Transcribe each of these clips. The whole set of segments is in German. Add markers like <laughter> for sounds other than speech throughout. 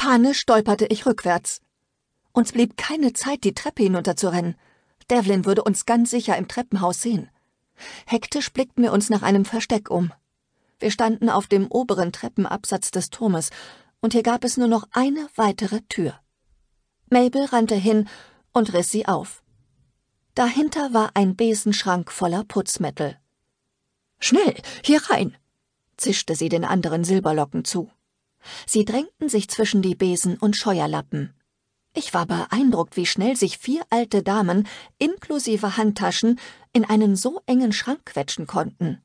Panisch stolperte ich rückwärts. Uns blieb keine Zeit, die Treppe hinunterzurennen. Devlin würde uns ganz sicher im Treppenhaus sehen. Hektisch blickten wir uns nach einem Versteck um. Wir standen auf dem oberen Treppenabsatz des Turmes, und hier gab es nur noch eine weitere Tür. Mabel rannte hin und riss sie auf. Dahinter war ein Besenschrank voller Putzmittel. Schnell, hier rein! zischte sie den anderen Silberlocken zu. Sie drängten sich zwischen die Besen und Scheuerlappen. Ich war beeindruckt, wie schnell sich vier alte Damen, inklusive Handtaschen, in einen so engen Schrank quetschen konnten.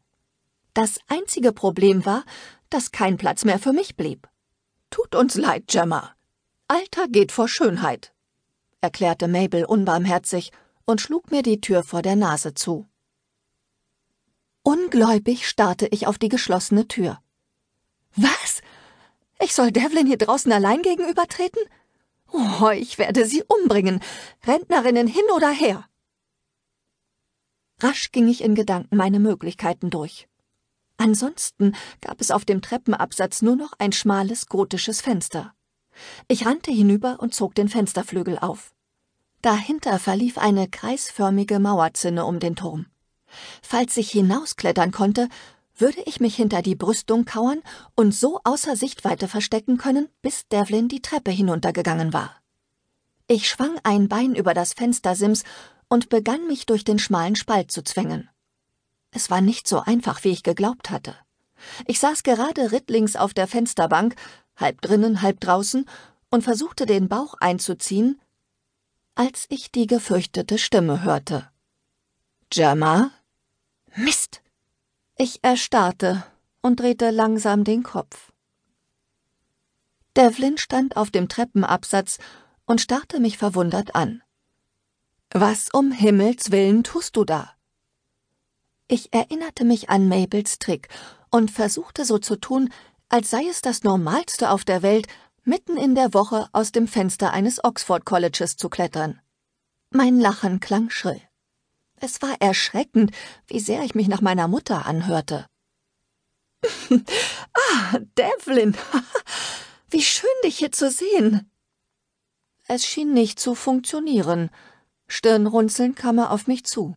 Das einzige Problem war, dass kein Platz mehr für mich blieb. Tut uns leid, Gemma. Alter geht vor Schönheit, erklärte Mabel unbarmherzig und schlug mir die Tür vor der Nase zu. Ungläubig starrte ich auf die geschlossene Tür. Was? Ich soll Devlin hier draußen allein gegenübertreten? Oh, ich werde sie umbringen, Rentnerinnen hin oder her. Rasch ging ich in Gedanken meine Möglichkeiten durch. Ansonsten gab es auf dem Treppenabsatz nur noch ein schmales gotisches Fenster. Ich rannte hinüber und zog den Fensterflügel auf. Dahinter verlief eine kreisförmige Mauerzinne um den Turm. Falls ich hinausklettern konnte, würde ich mich hinter die Brüstung kauern und so außer Sichtweite verstecken können, bis Devlin die Treppe hinuntergegangen war. Ich schwang ein Bein über das Fenstersims und begann mich durch den schmalen Spalt zu zwängen. Es war nicht so einfach, wie ich geglaubt hatte. Ich saß gerade rittlings auf der Fensterbank, halb drinnen, halb draußen, und versuchte den Bauch einzuziehen, als ich die gefürchtete Stimme hörte. Gemma? Mist! Ich erstarrte und drehte langsam den Kopf. Devlin stand auf dem Treppenabsatz und starrte mich verwundert an. Was um Himmels willen tust du da? Ich erinnerte mich an Mabels Trick und versuchte so zu tun, als sei es das Normalste auf der Welt, mitten in der Woche aus dem Fenster eines Oxford Colleges zu klettern. Mein Lachen klang schrill. Es war erschreckend, wie sehr ich mich nach meiner Mutter anhörte. <laughs> ah, Devlin, <laughs> wie schön dich hier zu sehen. Es schien nicht zu funktionieren. Stirnrunzelnd kam er auf mich zu.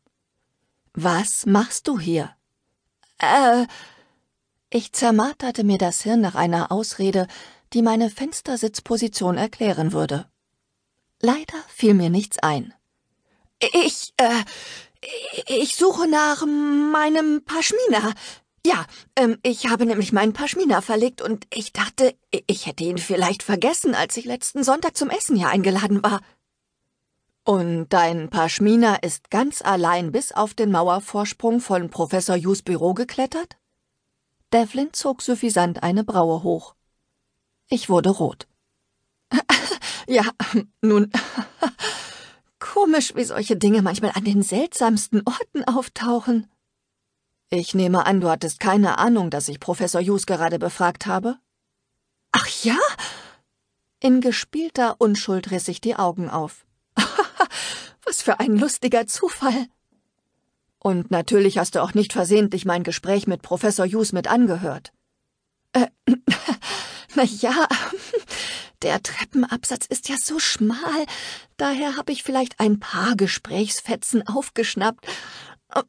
Was machst du hier? Äh. Ich zermarterte mir das Hirn nach einer Ausrede, die meine Fenstersitzposition erklären würde. Leider fiel mir nichts ein. Ich, äh, ich suche nach meinem Paschmina. Ja, ähm, ich habe nämlich meinen Paschmina verlegt und ich dachte, ich hätte ihn vielleicht vergessen, als ich letzten Sonntag zum Essen hier eingeladen war. Und dein Paschmina ist ganz allein bis auf den Mauervorsprung von Professor Yus Büro geklettert? Devlin zog suffisant eine Braue hoch. Ich wurde rot. <laughs> ja, nun, <laughs> Komisch, wie solche Dinge manchmal an den seltsamsten Orten auftauchen. Ich nehme an, du hattest keine Ahnung, dass ich Professor Hughes gerade befragt habe? Ach ja? In gespielter Unschuld riss ich die Augen auf. <laughs> Was für ein lustiger Zufall. Und natürlich hast du auch nicht versehentlich mein Gespräch mit Professor Hughes mit angehört. Äh, <laughs> na ja, der Treppenabsatz ist ja so schmal, daher habe ich vielleicht ein paar Gesprächsfetzen aufgeschnappt,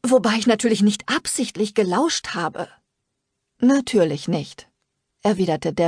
wobei ich natürlich nicht absichtlich gelauscht habe. Natürlich nicht, erwiderte der